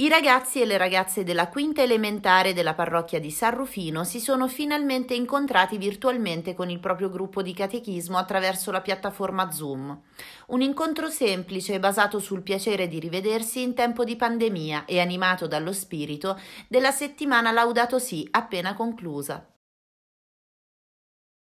I ragazzi e le ragazze della quinta elementare della parrocchia di San Rufino si sono finalmente incontrati virtualmente con il proprio gruppo di catechismo attraverso la piattaforma Zoom. Un incontro semplice basato sul piacere di rivedersi in tempo di pandemia e animato dallo spirito della settimana Laudato Si appena conclusa.